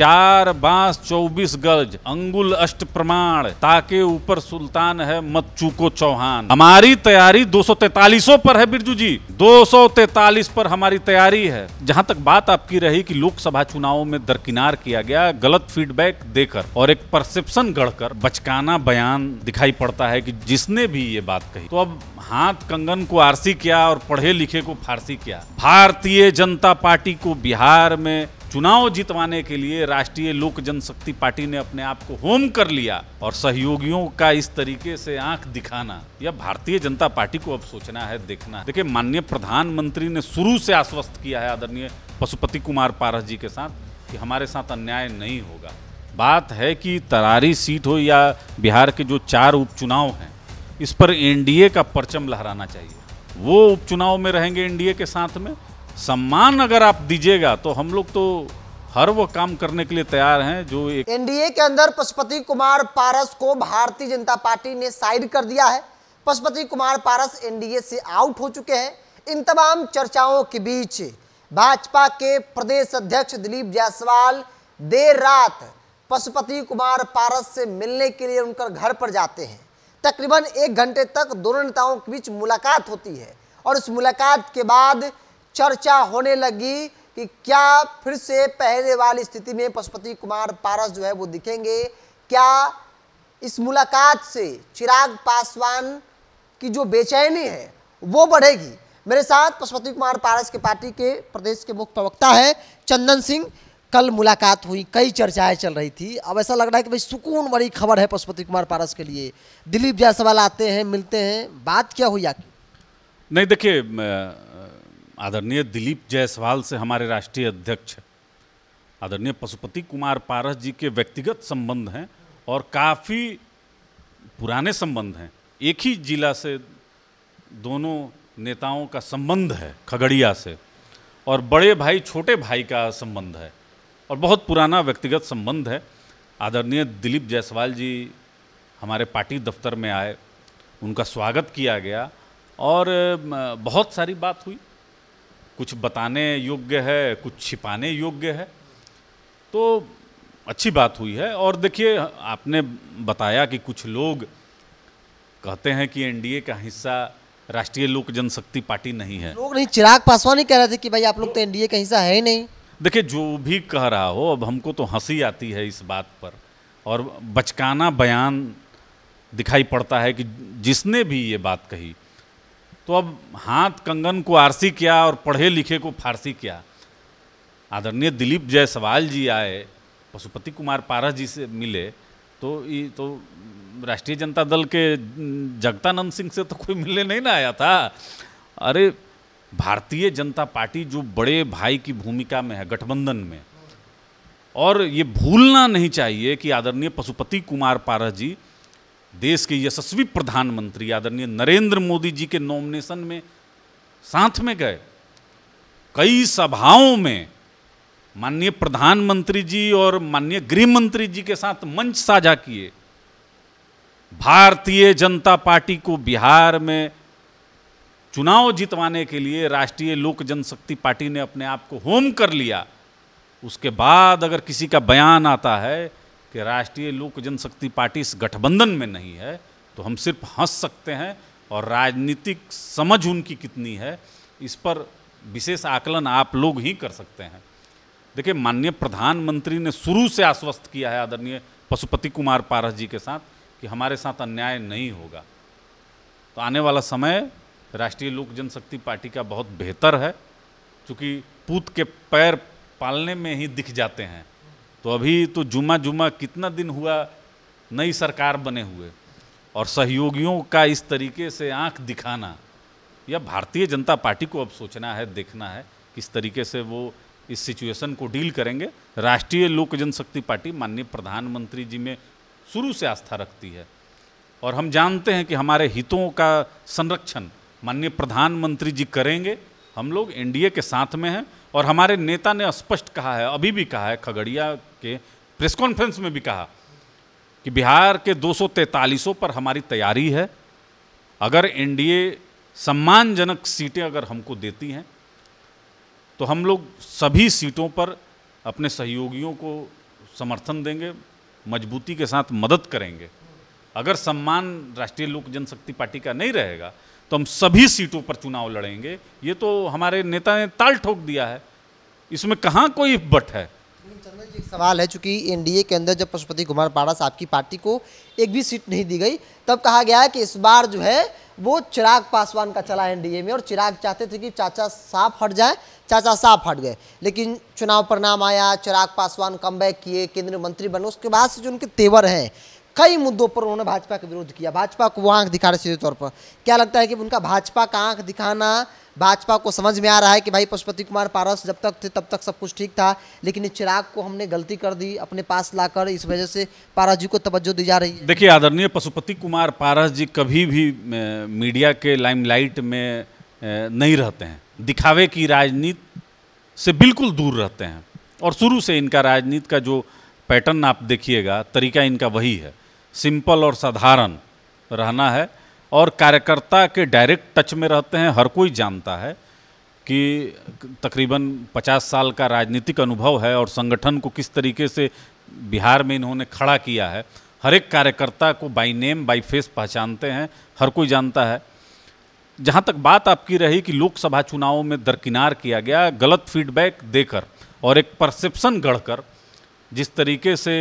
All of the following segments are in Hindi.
चार बांस चौबीस गज अंगुल अष्ट प्रमाण ताके ऊपर सुल्तान है मत चूको चौहान हमारी तैयारी दो सौ पर है बिरजू जी दो पर हमारी तैयारी है जहां तक बात आपकी रही कि लोकसभा चुनाव में दरकिनार किया गया गलत फीडबैक देकर और एक परसेप्शन गढ़कर बचकाना बयान दिखाई पड़ता है कि जिसने भी ये बात कही तो अब हाथ कंगन को आरसी किया और पढ़े लिखे को फारसी किया भारतीय जनता पार्टी को बिहार में चुनाव जीतवाने के लिए राष्ट्रीय लोक जनशक्ति पार्टी ने अपने आप को होम कर लिया और सहयोगियों का इस तरीके से आंख दिखाना यह भारतीय जनता पार्टी को अब सोचना है देखना है देखिए माननीय प्रधानमंत्री ने शुरू से आश्वस्त किया है आदरणीय पशुपति कुमार पारस जी के साथ कि हमारे साथ अन्याय नहीं होगा बात है कि तरारी सीट हो या बिहार के जो चार उपचुनाव हैं इस पर एनडीए का परचम लहराना चाहिए वो उपचुनाव में रहेंगे एनडीए के साथ में सम्मान अगर आप दीजिएगा तो हम लोग तो हर वो काम करने के लिए तैयार हैं जो एक एनडीए के अंदर पशुपति कुमार पारस को भारतीय जनता पार्टी ने साइड कर दिया है पशुपति कुमार पारस एनडीए से आउट हो चुके हैं इन तमाम चर्चाओं के बीच भाजपा के प्रदेश अध्यक्ष दिलीप जायसवाल देर रात पशुपति कुमार पारस से मिलने के लिए उनका घर पर जाते हैं तकरीबन एक घंटे तक दोनों नेताओं के बीच मुलाकात होती है और उस मुलाकात के बाद चर्चा होने लगी कि क्या फिर से पहले वाली स्थिति में पशुपति कुमार पारस जो है वो दिखेंगे क्या इस मुलाकात से चिराग पासवान की जो बेचैनी है वो बढ़ेगी मेरे साथ पशुपति कुमार पारस के पार्टी के प्रदेश के मुख्य प्रवक्ता है चंदन सिंह कल मुलाकात हुई कई चर्चाएं चल रही थी अब ऐसा लग रहा है कि भाई सुकून बड़ी खबर है पशुपति कुमार पारस के लिए दिलीप जायसवाल आते हैं मिलते हैं बात क्या हुई आपकी नहीं देखिए आदरणीय दिलीप जायसवाल से हमारे राष्ट्रीय अध्यक्ष आदरणीय पशुपति कुमार पारस जी के व्यक्तिगत संबंध हैं और काफ़ी पुराने संबंध हैं एक ही जिला से दोनों नेताओं का संबंध है खगड़िया से और बड़े भाई छोटे भाई का संबंध है और बहुत पुराना व्यक्तिगत संबंध है आदरणीय दिलीप जायसवाल जी हमारे पार्टी दफ्तर में आए उनका स्वागत किया गया और बहुत सारी बात हुई कुछ बताने योग्य है कुछ छिपाने योग्य है तो अच्छी बात हुई है और देखिए आपने बताया कि कुछ लोग कहते हैं कि एनडीए का हिस्सा राष्ट्रीय लोक जनशक्ति पार्टी नहीं है लोग नहीं चिराग पासवान ही कह रहे थे कि भाई आप लोग तो एनडीए का हिस्सा है ही नहीं देखिए जो भी कह रहा हो अब हमको तो हंसी आती है इस बात पर और बचकाना बयान दिखाई पड़ता है कि जिसने भी ये बात कही तो अब हाथ कंगन को आरसी क्या और पढ़े लिखे को फारसी क्या आदरणीय दिलीप जायसवाल जी आए पशुपति कुमार पारस जी से मिले तो ये तो राष्ट्रीय जनता दल के जगतानंद सिंह से तो कोई मिलने नहीं ना आया था अरे भारतीय जनता पार्टी जो बड़े भाई की भूमिका में है गठबंधन में और ये भूलना नहीं चाहिए कि आदरणीय पशुपति कुमार पारस जी देश के यशस्वी प्रधानमंत्री आदरणीय नरेंद्र मोदी जी के नॉमिनेशन में साथ में गए कई सभाओं में माननीय प्रधानमंत्री जी और माननीय गृह मंत्री जी के साथ मंच साझा किए भारतीय जनता पार्टी को बिहार में चुनाव जितवाने के लिए राष्ट्रीय लोक जनशक्ति पार्टी ने अपने आप को होम कर लिया उसके बाद अगर किसी का बयान आता है कि राष्ट्रीय लोक जनशक्ति पार्टी इस गठबंधन में नहीं है तो हम सिर्फ हंस सकते हैं और राजनीतिक समझ उनकी कितनी है इस पर विशेष आकलन आप लोग ही कर सकते हैं देखिए माननीय प्रधानमंत्री ने शुरू से आश्वस्त किया है आदरणीय पशुपति कुमार पारस जी के साथ कि हमारे साथ अन्याय नहीं होगा तो आने वाला समय राष्ट्रीय लोक जनशक्ति पार्टी का बहुत बेहतर है क्योंकि पूत के पैर पालने में ही दिख जाते हैं तो अभी तो जुमा जुमा कितना दिन हुआ नई सरकार बने हुए और सहयोगियों का इस तरीके से आंख दिखाना या भारतीय जनता पार्टी को अब सोचना है देखना है किस तरीके से वो इस सिचुएशन को डील करेंगे राष्ट्रीय लोक जनशक्ति पार्टी माननीय प्रधानमंत्री जी में शुरू से आस्था रखती है और हम जानते हैं कि हमारे हितों का संरक्षण माननीय प्रधानमंत्री जी करेंगे हम लोग एनडीए के साथ में हैं और हमारे नेता ने स्पष्ट कहा है अभी भी कहा है खगड़िया के प्रेस कॉन्फ्रेंस में भी कहा कि बिहार के दो सौ पर हमारी तैयारी है अगर एनडीए सम्मानजनक सीटें अगर हमको देती हैं तो हम लोग सभी सीटों पर अपने सहयोगियों को समर्थन देंगे मजबूती के साथ मदद करेंगे अगर सम्मान राष्ट्रीय लोक जनशक्ति पार्टी का नहीं रहेगा तो हम सभी सीटों पर चुनाव लड़ेंगे ये तो हमारे नेता ने ताल ठोक दिया है इसमें कहाँ कोई बट है जी सवाल है चूंकि एनडीए के अंदर जब पशुपति कुमार पाड़ा साहब की पार्टी को एक भी सीट नहीं दी गई तब कहा गया कि इस बार जो है वो चिराग पासवान का चला एनडीए में और चिराग चाहते थे कि चाचा साफ हट जाए चाचा साफ हट गए लेकिन चुनाव परिणाम आया चिराग पासवान कम किए केंद्रीय मंत्री बने उसके बाद से जो उनके तेवर हैं कई मुद्दों पर उन्होंने भाजपा का विरोध किया भाजपा को वो आंख दिखा रहे सीधे तौर पर क्या लगता है कि उनका भाजपा का आंख दिखाना भाजपा को समझ में आ रहा है कि भाई पशुपति कुमार पारस जब तक थे तब तक सब कुछ ठीक था लेकिन इस चिराग को हमने गलती कर दी अपने पास लाकर इस वजह से पारस जी को तवज्जो दी जा रही है देखिए आदरणीय पशुपति कुमार पारस जी कभी भी मीडिया के लाइमलाइट में नहीं रहते हैं दिखावे की राजनीति से बिल्कुल दूर रहते हैं और शुरू से इनका राजनीति का जो पैटर्न आप देखिएगा तरीका इनका वही है सिंपल और साधारण रहना है और कार्यकर्ता के डायरेक्ट टच में रहते हैं हर कोई जानता है कि तकरीबन 50 साल का राजनीतिक अनुभव है और संगठन को किस तरीके से बिहार में इन्होंने खड़ा किया है हर एक कार्यकर्ता को बाई नेम बाई फेस पहचानते हैं हर कोई जानता है जहाँ तक बात आपकी रही कि लोकसभा चुनावों में दरकिनार किया गया गलत फीडबैक देकर और एक परसेप्शन गढ़कर जिस तरीके से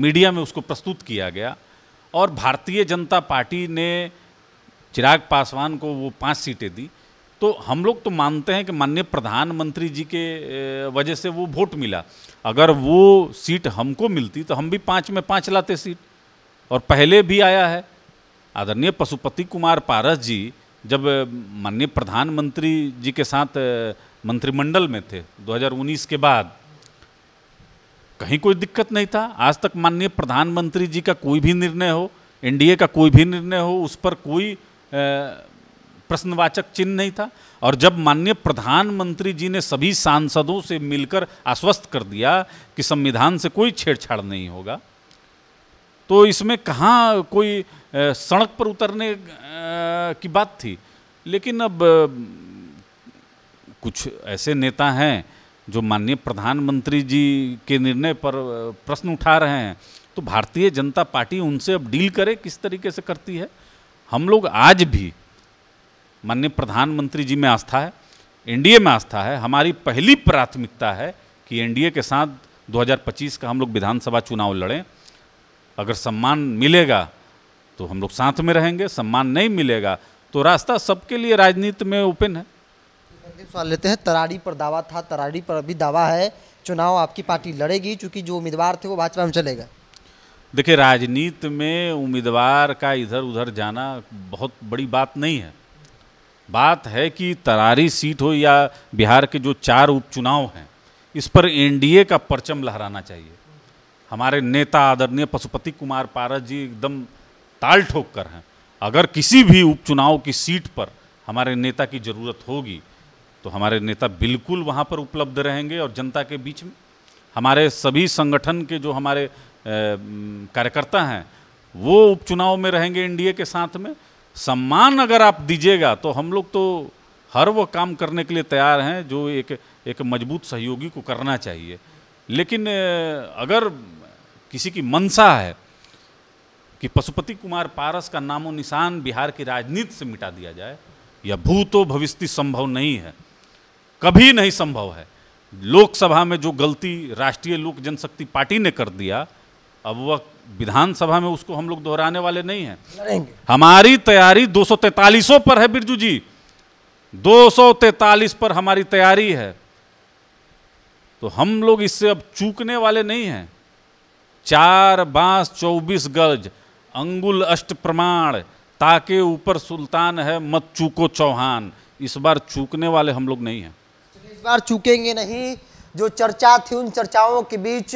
मीडिया में उसको प्रस्तुत किया गया और भारतीय जनता पार्टी ने चिराग पासवान को वो पाँच सीटें दी तो हम लोग तो मानते हैं कि माननीय प्रधानमंत्री जी के वजह से वो वोट मिला अगर वो सीट हमको मिलती तो हम भी पाँच में पाँच लाते सीट और पहले भी आया है आदरणीय पशुपति कुमार पारस जी जब माननीय प्रधानमंत्री जी के साथ मंत्रिमंडल में थे 2019 के बाद कहीं कोई दिक्कत नहीं था आज तक माननीय प्रधानमंत्री जी का कोई भी निर्णय हो एनडीए का कोई भी निर्णय हो उस पर कोई प्रश्नवाचक चिन्ह नहीं था और जब माननीय प्रधानमंत्री जी ने सभी सांसदों से मिलकर आश्वस्त कर दिया कि संविधान से कोई छेड़छाड़ नहीं होगा तो इसमें कहाँ कोई सड़क पर उतरने की बात थी लेकिन अब कुछ ऐसे नेता हैं जो माननीय प्रधानमंत्री जी के निर्णय पर प्रश्न उठा रहे हैं तो भारतीय जनता पार्टी उनसे अब डील करे किस तरीके से करती है हम लोग आज भी माननीय प्रधानमंत्री जी में आस्था है एनडीए में आस्था है हमारी पहली प्राथमिकता है कि एनडीए के साथ 2025 का हम लोग विधानसभा चुनाव लड़ें अगर सम्मान मिलेगा तो हम लोग साथ में रहेंगे सम्मान नहीं मिलेगा तो रास्ता सबके लिए राजनीति में ओपन है अंतिम सवाल लेते हैं तराड़ी पर दावा था तराड़ी पर अभी दावा है चुनाव आपकी पार्टी लड़ेगी चूँकि जो उम्मीदवार थे वो भाजपा में चलेगा देखिए राजनीति में उम्मीदवार का इधर उधर जाना बहुत बड़ी बात नहीं है बात है कि तरारी सीट हो या बिहार के जो चार उपचुनाव हैं इस पर एनडीए का परचम लहराना चाहिए हमारे नेता आदरणीय पशुपति कुमार पारस जी एकदम ताल ठोक कर हैं अगर किसी भी उपचुनाव की सीट पर हमारे नेता की ज़रूरत होगी तो हमारे नेता बिल्कुल वहाँ पर उपलब्ध रहेंगे और जनता के बीच में हमारे सभी संगठन के जो हमारे कार्यकर्ता हैं वो उपचुनाव में रहेंगे एनडीए के साथ में सम्मान अगर आप दीजिएगा तो हम लोग तो हर वो काम करने के लिए तैयार हैं जो एक एक मजबूत सहयोगी को करना चाहिए लेकिन अगर किसी की मनसा है कि पशुपति कुमार पारस का नामो निशान बिहार की राजनीति से मिटा दिया जाए या भूतो भविष्य संभव नहीं है कभी नहीं संभव है लोकसभा में जो गलती राष्ट्रीय लोक जनशक्ति पार्टी ने कर दिया अब वह विधानसभा में उसको हम लोग दोहराने वाले नहीं हैं हमारी तैयारी दो पर है बिरजू जी दो पर हमारी तैयारी है तो हम लोग इससे अब चूकने वाले नहीं हैं चार बांस चौबीस गज अंगुल अष्ट प्रमाण ताके ऊपर सुल्तान है मत चूको चौहान इस बार चूकने वाले हम लोग नहीं हैं बार चूकेंगे नहीं जो चर्चा थी उन चर्चाओं के बीच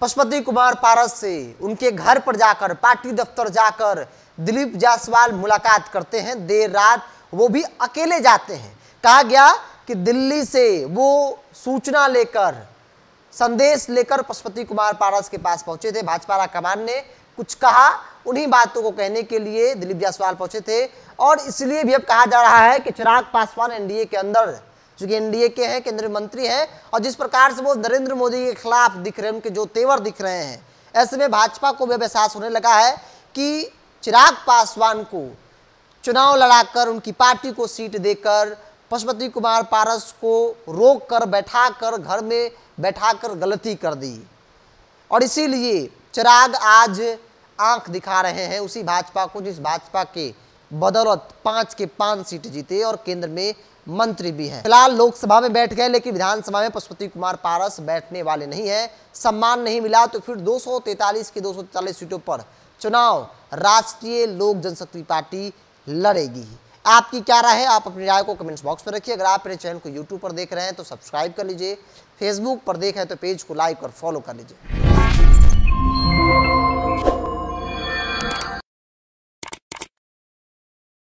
पशुपति कुमार पारस से उनके घर पर जाकर पार्टी दफ्तर जाकर दिलीप जायसवाल मुलाकात करते हैं देर रात वो भी अकेले जाते हैं कहा गया कि दिल्ली से वो सूचना लेकर संदेश लेकर पशुपति कुमार पारस के पास पहुंचे थे भाजपा कमान ने कुछ कहा उन्हीं बातों को कहने के लिए दिलीप जायसवाल पहुंचे थे और इसलिए भी अब कहा जा रहा है कि चिराग पासवान एनडीए के अंदर चूंकि एनडीए के हैं केंद्रीय मंत्री हैं और जिस प्रकार से वो नरेंद्र मोदी के खिलाफ दिख रहे हैं उनके जो तेवर दिख रहे हैं ऐसे में भाजपा को भी एहसास होने लगा है कि चिराग पासवान को चुनाव लड़ाकर उनकी पार्टी को सीट देकर पशुपति कुमार पारस को रोक कर बैठा कर घर में बैठा कर गलती कर दी और इसीलिए चिराग आज आंख दिखा रहे हैं उसी भाजपा को जिस भाजपा के बदौलत पांच के पांच सीट जीते और केंद्र में मंत्री भी हैं फिलहाल लोकसभा में बैठ गए लेकिन विधानसभा में पशुपति कुमार पारस बैठने वाले नहीं है सम्मान नहीं मिला तो फिर दो की दो सीटों पर चुनाव राष्ट्रीय लोक जनशक्ति पार्टी लड़ेगी आपकी क्या राय है आप अपनी राय को कमेंट्स बॉक्स में रखिए अगर आप मेरे चैनल को यूट्यूब पर देख रहे हैं तो सब्सक्राइब कर लीजिए फेसबुक पर देख रहे हैं तो पेज को लाइक और फॉलो कर लीजिए